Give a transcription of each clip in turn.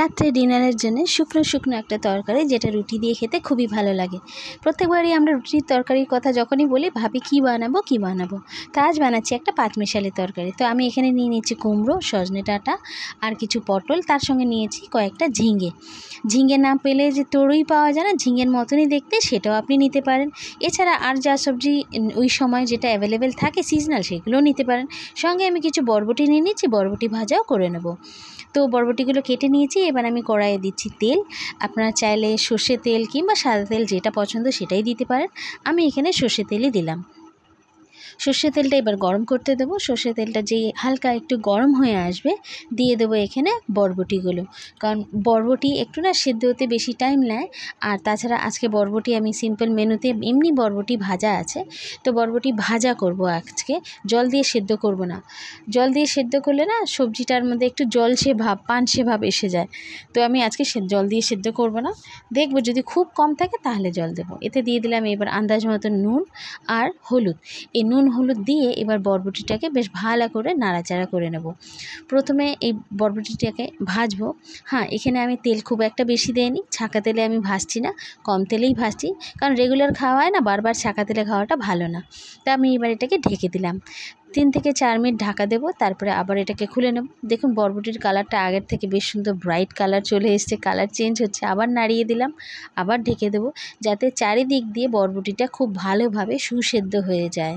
রাত্রে ডিনারের জন্য শুকনো শুকনো একটা তরকারি যেটা রুটি দিয়ে খেতে খুবই ভালো লাগে প্রত্যেকবারই আমরা রুটির তরকারির কথা যখনই বলি ভাবি কি বানাবো কি বানাবো তা আজ বানাচ্ছি একটা পাঁচমিশালি তরকারি তো আমি এখানে নিয়ে নিয়েছি কুমড়ো সজনে ডাঁটা আর কিছু পটল তার সঙ্গে নিয়েছি কয়েকটা ঝিঙে ঝিঙে না পেলে যে তরুই পাওয়া যায় না ঝিঙের মতনই দেখতে সেটাও আপনি নিতে পারেন এছাড়া আর যা সবজি ওই সময় যেটা অ্যাভেলেবেল থাকে সিজনাল সেগুলোও নিতে পারেন সঙ্গে আমি কিছু বরবটি নিয়ে নিচ্ছি বরবটি ভাজাও করে নেব তো বরবটিগুলো কেটে নিয়েছি এবার আমি কড়াইয়ে দিচ্ছি তেল আপনারা চাইলে সর্ষে তেল কিংবা সাদা তেল যেটা পছন্দ সেটাই দিতে পারেন আমি এখানে সর্ষে তেলই দিলাম সর্ষে তেলটা এবার গরম করতে দেবো সর্ষে তেলটা যেই হালকা একটু গরম হয়ে আসবে দিয়ে দেবো এখানে বরবটিগুলো কারণ বরবটি একটু না সেদ্ধ হতে বেশি টাইম নেয় আর তাছাড়া আজকে বরবটি আমি সিম্পল মেনুতে এমনি বরবটি ভাজা আছে তো বরবটি ভাজা করব আজকে জল দিয়ে সেদ্ধ করব না জল দিয়ে সেদ্ধ করলে না সবজিটার মধ্যে একটু জল সে ভাব পান সে ভাব এসে যায় তো আমি আজকে জল দিয়ে সেদ্ধ করব না দেখব যদি খুব কম থাকে তাহলে জল দেবো এতে দিয়ে দিলাম এবার আন্দাজ মতো নুন আর হলুদ এই নুন নুন হলুদ দিয়ে এবার বরবটিটাকে বেশ ভালো করে নাড়াচাড়া করে নেব প্রথমে এই বরবটিটাকে ভাজবো হ্যাঁ এখানে আমি তেল খুব একটা বেশি দেয়নি ছাকা তেলে আমি ভাজছি না কম তেলেই ভাজছি কারণ রেগুলার খাওয়া হয় না বারবার ছাকা তেলে খাওয়াটা ভালো না তা আমি এবার এটাকে ঢেকে দিলাম তিন থেকে চার মিনিট ঢাকা দেবো তারপরে আবার এটাকে খুলে নেব দেখুন বরবটির কালারটা আগের থেকে বেশ সুন্দর ব্রাইট কালার চলে এসছে কালার চেঞ্জ হচ্ছে আবার নাড়িয়ে দিলাম আবার ঢেকে দেবো যাতে চারিদিক দিয়ে বরবটিটা খুব ভালোভাবে সুসেদ্ধ হয়ে যায়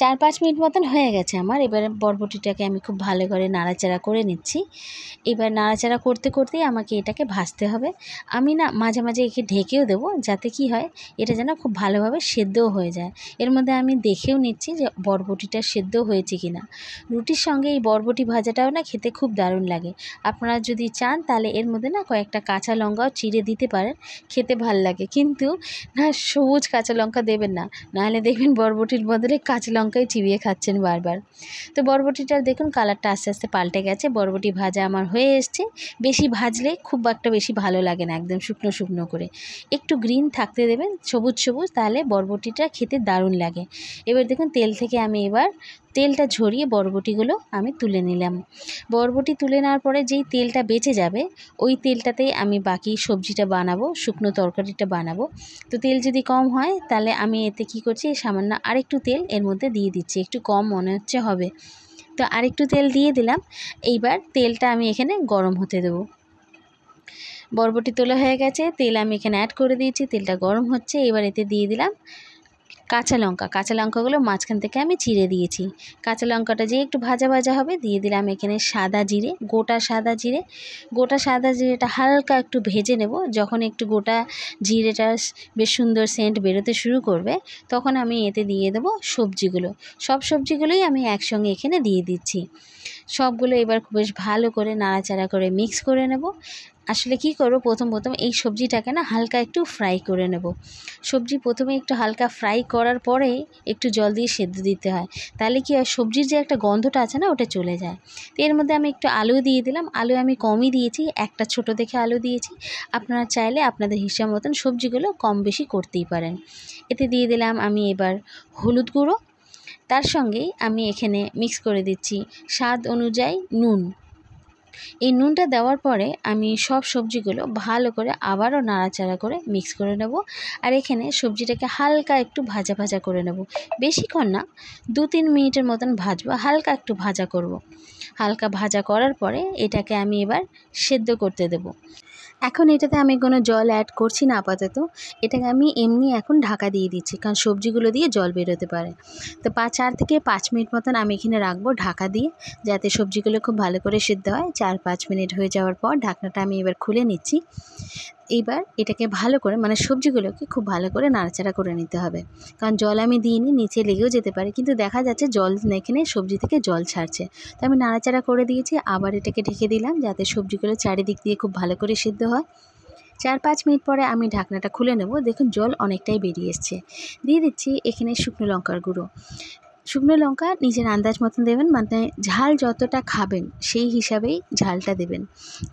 চার পাঁচ মিনিট মতন হয়ে গেছে আমার এবারে বরবটিটাকে আমি খুব ভালো করে নাড়াচাড়া করে নিচ্ছি এবার নাড়াচাড়া করতে করতেই আমাকে এটাকে ভাজতে হবে আমি না মাঝে মাঝে একে ঢেকেও দেবো যাতে কি হয় এটা যেন খুব ভালোভাবে সেদ্ধও হয়ে যায় এর মধ্যে আমি দেখেও নিচ্ছি যে বরবটিটা সেদ্ধ হয়েছে কি না রুটির সঙ্গে এই বরবটি ভাজাটাও না খেতে খুব দারুণ লাগে আপনারা যদি চান তাহলে এর মধ্যে না কয়েকটা কাঁচা লঙ্কাও চিড়ে দিতে পারেন খেতে ভাল লাগে কিন্তু না সবুজ কাঁচা লঙ্কা দেবেন না নাহলে দেখবেন বরবটির বদলে কাঁচা লঙ্কা লঙ্কাই চিবিয়ে খাচ্ছেন বারবার তো বরবটিটার দেখুন কালারটা আস্তে আস্তে পাল্টে গেছে বরবটি ভাজা আমার হয়ে এসছে বেশি ভাজলে খুব একটা বেশি ভালো লাগে না একদম শুকনো শুকনো করে একটু গ্রিন থাকতে দেবেন সবুজ সবুজ তাহলে বরবটিটা খেতে দারুণ লাগে এবার দেখুন তেল থেকে আমি এবার তেলটা ঝরিয়ে বরবটিগুলো আমি তুলে নিলাম বরবটি তুলে নেওয়ার পরে যেই তেলটা বেঁচে যাবে ওই তেলটাতেই আমি বাকি সবজিটা বানাবো শুকনো তরকারিটা বানাবো তো তেল যদি কম হয় তাহলে আমি এতে কি করছি সামান্য আরেকটু তেল এর মধ্যে দিয়ে দিচ্ছি একটু কম মনে হচ্ছে হবে তো আরেকটু তেল দিয়ে দিলাম এইবার তেলটা আমি এখানে গরম হতে দেবো বরবটি তোলা হয়ে গেছে তেল আমি এখানে অ্যাড করে দিয়েছি তেলটা গরম হচ্ছে এবার এতে দিয়ে দিলাম কাঁচা লঙ্কা কাঁচা লঙ্কাগুলো মাঝখান থেকে আমি চিড়ে দিয়েছি কাঁচা লঙ্কাটা যে একটু ভাজা ভাজা হবে দিয়ে দিলাম এখানে সাদা জিরে গোটা সাদা জিরে গোটা সাদা জিরেটা হালকা একটু ভেজে নেব যখন একটু গোটা জিরেটা বেশ সুন্দর সেন্ট বেরোতে শুরু করবে তখন আমি এতে দিয়ে দেবো সবজিগুলো সব সবজিগুলোই আমি একসঙ্গে এখানে দিয়ে দিচ্ছি সবগুলো এবার বেশ ভালো করে নাড়াচাড়া করে মিক্স করে নেব আসলে কি করব প্রথম প্রথম এই সবজিটাকে না হালকা একটু ফ্রাই করে নেব সবজি প্রথমে একটু হালকা ফ্রাই করার পরে একটু জল দিয়ে সেদ্ধ দিতে হয় তাহলে কি হয় সবজির যে একটা গন্ধটা আছে না ওটা চলে যায় তো এর মধ্যে আমি একটু আলু দিয়ে দিলাম আলু আমি কমই দিয়েছি একটা ছোট দেখে আলু দিয়েছি আপনারা চাইলে আপনাদের হিসাব মতন সবজিগুলো কম বেশি করতেই পারেন এতে দিয়ে দিলাম আমি এবার হলুদ গুঁড়ো তার সঙ্গে আমি এখানে মিক্স করে দিচ্ছি স্বাদ অনুযায়ী নুন এই নুনটা দেওয়ার পরে আমি সব সবজিগুলো ভালো করে আবারও নাড়াচাড়া করে মিক্স করে নেব আর এখানে সবজিটাকে হালকা একটু ভাজা ভাজা করে নেব বেশিক্ষণ না দু তিন মিনিটের মতন ভাজবো হালকা একটু ভাজা করব। হালকা ভাজা করার পরে এটাকে আমি এবার সেদ্ধ করতে দেব এখন এটাতে আমি কোনো জল অ্যাড করছি না আপাতত এটাকে আমি এমনি এখন ঢাকা দিয়ে দিচ্ছি কারণ সবজিগুলো দিয়ে জল বেরোতে পারে তো পাঁচ চার থেকে পাঁচ মিনিট মতন আমি এখানে রাখবো ঢাকা দিয়ে যাতে সবজিগুলো খুব ভালো করে সিদ্ধ হয় চার পাঁচ মিনিট হয়ে যাওয়ার পর ঢাকনাটা আমি এবার খুলে নিচ্ছি এইবার এটাকে ভালো করে মানে সবজিগুলোকে খুব ভালো করে নাড়াচাড়া করে নিতে হবে কারণ জল আমি দিইনি নিচে লেগেও যেতে পারে কিন্তু দেখা যাচ্ছে জল এখানে সবজি থেকে জল ছাড়ছে তো আমি নাড়াচাড়া করে দিয়েছি আবার এটাকে ঢেকে দিলাম যাতে সবজিগুলো চারিদিক দিয়ে খুব ভালো করে সিদ্ধ হয় চার পাঁচ মিনিট পরে আমি ঢাকনাটা খুলে নেব দেখুন জল অনেকটাই বেরিয়ে এসছে দিয়ে দিচ্ছি এখানে শুকনো লঙ্কার গুঁড়ো শুকনো লঙ্কা নিজের আন্দাজ মতন দেবেন মানে ঝাল যতটা খাবেন সেই হিসাবেই ঝালটা দেবেন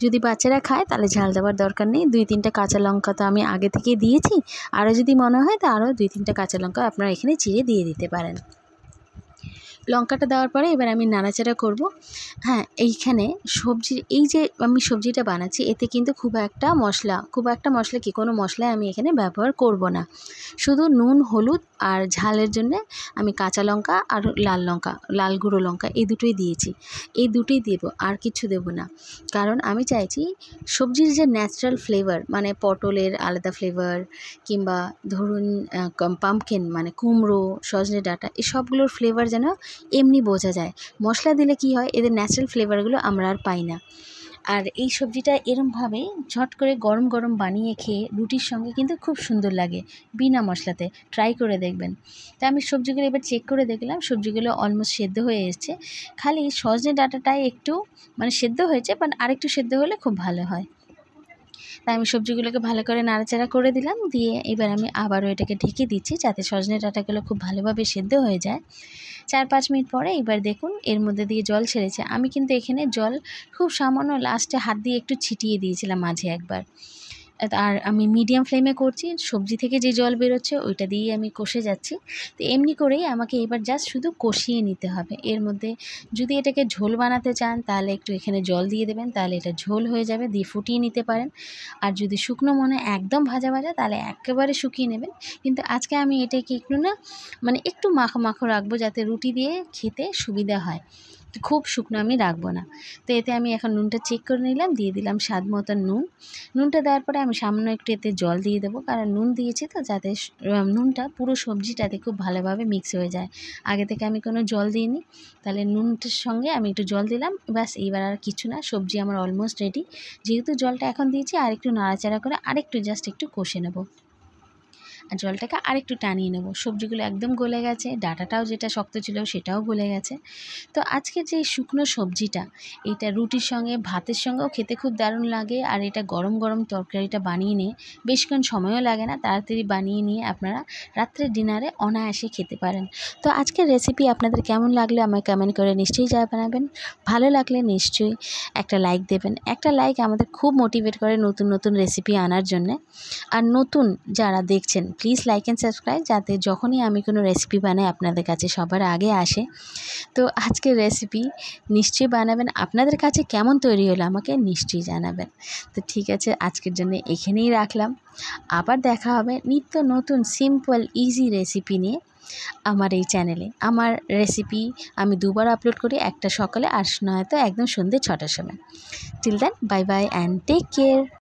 যদি বাচ্চারা খায় তাহলে ঝাল দেওয়ার দরকার নেই দুই তিনটা কাঁচা লঙ্কা তো আমি আগে থেকে দিয়েছি আরও যদি মনে হয় তো আরও দুই তিনটা কাঁচা লঙ্কা আপনারা এখানে চিড়ে দিয়ে দিতে পারেন লঙ্কাটা দেওয়ার পরে এবার আমি নাড়াচাড়া করব হ্যাঁ এইখানে সবজি এই যে আমি সবজিটা বানাচ্ছি এতে কিন্তু খুব একটা মশলা খুব একটা মশলা কি কোনো মশলা আমি এখানে ব্যবহার করব না শুধু নুন হলুদ আর ঝালের জন্য আমি কাঁচা লঙ্কা আর লাল লঙ্কা লাল গুঁড়ো লঙ্কা এই দুটোই দিয়েছি এই দুটোই দেব আর কিছু দেব না কারণ আমি চাইছি সবজির যে ন্যাচারাল ফ্লেভার মানে পটলের আলাদা ফ্লেভার কিংবা ধরুন পাম্পকিন মানে কুমড়ো সজনে ডাঁটা এই সবগুলোর ফ্লেভার যেন এমনি বোঝা যায় মশলা দিলে কি হয় এদের ন্যাচারাল ফ্লেভারগুলো আমরা আর পাই না আর এই সবজিটা এরমভাবে ঝট করে গরম গরম বানিয়ে খেয়ে রুটির সঙ্গে কিন্তু খুব সুন্দর লাগে বিনা মশলাতে ট্রাই করে দেখবেন তা আমি সবজিগুলো এবার চেক করে দেখলাম সবজিগুলো অলমোস্ট সেদ্ধ হয়ে এসছে খালি সজনে ডাটাটাই একটু মানে সেদ্ধ হয়েছে বাট আরেকটু সেদ্ধ হলে খুব ভালো হয় তাই আমি সবজিগুলোকে ভালো করে নাড়াচাড়া করে দিলাম দিয়ে এবার আমি আবারও এটাকে ঢেকে দিচ্ছি যাতে সজনে ডাঁটাগুলো খুব ভালোভাবে সেদ্ধ হয়ে যায় চার পাঁচ মিনিট পরে এবার দেখুন এর মধ্যে দিয়ে জল ছেড়েছে আমি কিন্তু এখানে জল খুব সামান্য লাস্টে হাত দিয়ে একটু ছিটিয়ে দিয়েছিলাম মাঝে একবার আর আমি মিডিয়াম ফ্লেমে করছি সবজি থেকে যে জল বেরোচ্ছে ওইটা দিয়েই আমি কষে যাচ্ছি তো এমনি করেই আমাকে এবার জাস্ট শুধু কষিয়ে নিতে হবে এর মধ্যে যদি এটাকে ঝোল বানাতে চান তাহলে একটু এখানে জল দিয়ে দেবেন তাহলে এটা ঝোল হয়ে যাবে দিয়ে ফুটিয়ে নিতে পারেন আর যদি শুকনো মনে একদম ভাজা ভাজা তাহলে একেবারে শুকিয়ে নেবেন কিন্তু আজকে আমি এটাকে একটু না মানে একটু মাখো মাখো রাখবো যাতে রুটি দিয়ে খেতে সুবিধা হয় খুব শুকনো আমি রাখবো না তো এতে আমি এখন নুনটা চেক করে নিলাম দিয়ে দিলাম স্বাদ মতো নুন নুনটা দেওয়ার পরে আমি সামান্য একটু এতে জল দিয়ে দেবো কারণ নুন দিয়েছি তো যাতে নুনটা পুরো সবজিটাতে খুব ভালোভাবে মিক্স হয়ে যায় আগে থেকে আমি কোনো জল দিইনি তাহলে নুনটার সঙ্গে আমি একটু জল দিলাম ব্যাস এবার আর কিছু না সবজি আমার অলমোস্ট রেডি যেহেতু জলটা এখন দিয়েছি আর একটু নাড়াচাড়া করে আরেকটু জাস্ট একটু কষে নেবো আর জলটাকে আরেকটু টানিয়ে নেব সবজিগুলো একদম গলে গেছে ডাটাটাও যেটা শক্ত ছিল সেটাও গলে গেছে তো আজকে যে শুকনো সবজিটা এটা রুটির সঙ্গে ভাতের সঙ্গেও খেতে খুব দারুণ লাগে আর এটা গরম গরম তরকারিটা বানিয়ে নিয়ে বেশক্ষণ সময়ও লাগে না তাড়াতাড়ি বানিয়ে নিয়ে আপনারা রাত্রে ডিনারে অনায়াসে খেতে পারেন তো আজকের রেসিপি আপনাদের কেমন লাগলে আমায় কমেন্ট করে নিশ্চয়ই যা বানাবেন ভালো লাগলে নিশ্চয়ই একটা লাইক দেবেন একটা লাইক আমাদের খুব মোটিভেট করে নতুন নতুন রেসিপি আনার জন্যে আর নতুন যারা দেখছেন প্লিজ লাইক অ্যান্ড সাবস্ক্রাইব যাতে যখনই আমি কোনো রেসিপি বানাই আপনাদের কাছে সবার আগে আসে তো আজকের রেসিপি নিশ্চয়ই বানাবেন আপনাদের কাছে কেমন তৈরি হলো আমাকে নিশ্চয়ই জানাবেন তো ঠিক আছে আজকের জন্য এখানেই রাখলাম আবার দেখা হবে নিত্য নতুন সিম্পল ইজি রেসিপি নিয়ে আমার এই চ্যানেলে আমার রেসিপি আমি দুবার আপলোড করি একটা সকালে আর নয়তো একদম সন্ধ্যে ছটার সময় till then bye bye and take care